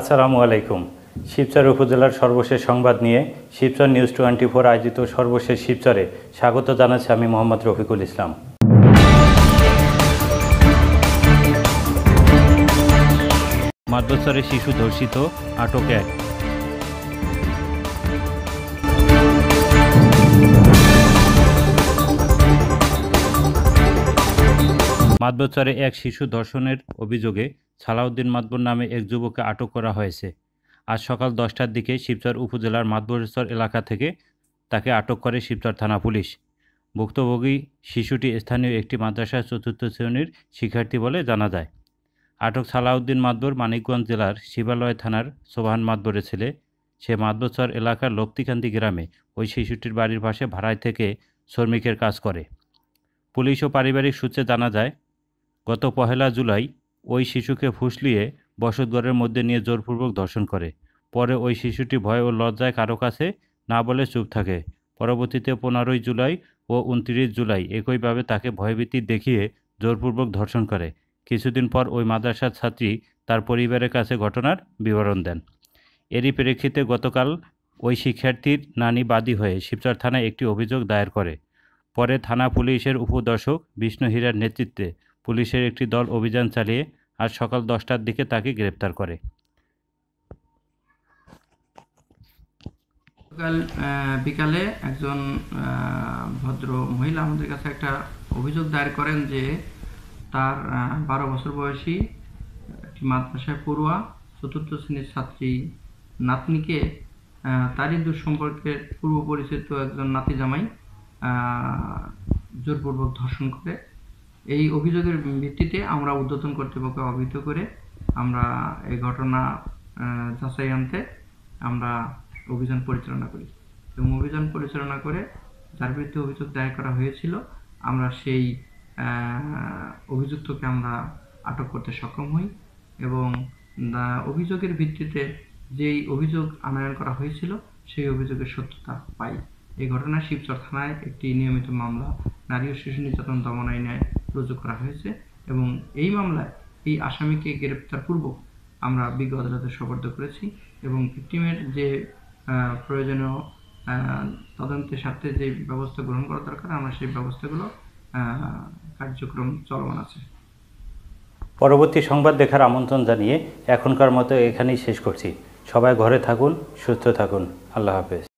আসসালামু আলাইকুম শিবচর উপজেলার সর্বশেষ সংবাদ নিয়ে শিবচর নিউজ টোয়েন্টি ফোর আয়োজিত সর্বশেষ শিবচরে স্বাগত জানাচ্ছি আমি মোহাম্মদ রফিকুল ইসলাম মাদ্রাসারে শিশু ধর্ষিত আটক এক মাদ্রাসারে এক শিশু ধর্ষণের অভিযোগে সালাউদ্দিন মাতবর নামে এক যুবককে আটক করা হয়েছে আজ সকাল দশটার দিকে শিবচর উপজেলার মাতবরেশ্বর এলাকা থেকে তাকে আটক করে শিবচর থানা পুলিশ ভুক্তভোগী শিশুটি স্থানীয় একটি মাদ্রাসার চতুর্থ শ্রেণীর শিক্ষার্থী বলে জানা যায় আটক সালাউদ্দিন মাতবর মানিকগঞ্জ জেলার শিবালয় থানার সোভান মাতবরের ছেলে সে মাতবরচর এলাকার লক্তিকান্তি গ্রামে ওই শিশুটির বাড়ির পাশে ভাড়ায় থেকে শ্রমিকের কাজ করে পুলিশ ও পারিবারিক সূত্রে জানা যায় গত পহেলা জুলাই ওই শিশুকে ফুসলিয়ে বসতঘরের মধ্যে নিয়ে জোরপূর্বক ধর্ষণ করে পরে ওই শিশুটি ভয় ও লজ্জায় কারো কাছে না বলে চুপ থাকে পরবর্তীতে পনেরোই জুলাই ও উনত্রিশ জুলাই একইভাবে তাকে ভয়ভীতি দেখিয়ে জোরপূর্বক ধর্ষণ করে কিছুদিন পর ওই মাদ্রাসার ছাত্রী তার পরিবারের কাছে ঘটনার বিবরণ দেন এরই প্রেক্ষিতে গতকাল ওই শিক্ষার্থীর নানি বাদী হয়ে শিবচর থানায় একটি অভিযোগ দায়ের করে পরে থানা পুলিশের উপদর্শক বিষ্ণু হীরার নেতৃত্বে পুলিশের একটি দল অভিযান চালিয়ে আজ সকাল দশটার দিকে তাকে গ্রেপ্তার করে গতকাল বিকালে একজন ভদ্র মহিলা আমাদের কাছে একটা অভিযোগ দায়ের করেন যে তার বারো বছর বয়সী একটি মাদ্রাসায় পড়ুয়া চতুর্থ শ্রেণীর ছাত্রী নাতনিকে তারই সম্পর্কে পূর্ব পরিচিত একজন নাতি জামাই জোরপূর্বক ধর্ষণ করে এই অভিযোগের ভিত্তিতে আমরা উদ্যোতন কর্তৃপক্ষকে অবহিত করে আমরা এই ঘটনা যাচাই আনতে আমরা অভিযান পরিচালনা করি এবং অভিযান পরিচালনা করে যার বিরুদ্ধে অভিযোগ দায়ের করা হয়েছিল আমরা সেই অভিযুক্তকে আমরা আটক করতে সক্ষম হই এবং অভিযোগের ভিত্তিতে যেই অভিযোগ আনায়ন করা হয়েছিল সেই অভিযোগের সত্যতা পাই এই ঘটনা শিবচর থানায় একটি নিয়মিত মামলা নারী ও শিশু নির্যাতন দমন আইনে রুজু করা হয়েছে এবং এই মামলায় এই আসামিকে গ্রেপ্তার পূর্বক আমরা বিজ্ঞ আদালতে সবর্দ করেছি এবং ভিক্টিমের যে প্রয়োজনীয় তদন্তের সাথে যে ব্যবস্থা গ্রহণ করা দরকার আমরা সেই ব্যবস্থাগুলো কার্যক্রম চলমান আছে পরবর্তী সংবাদ দেখার আমন্ত্রণ জানিয়ে এখনকার মতো এখানেই শেষ করছি সবাই ঘরে থাকুন সুস্থ থাকুন আল্লাহ হাফেজ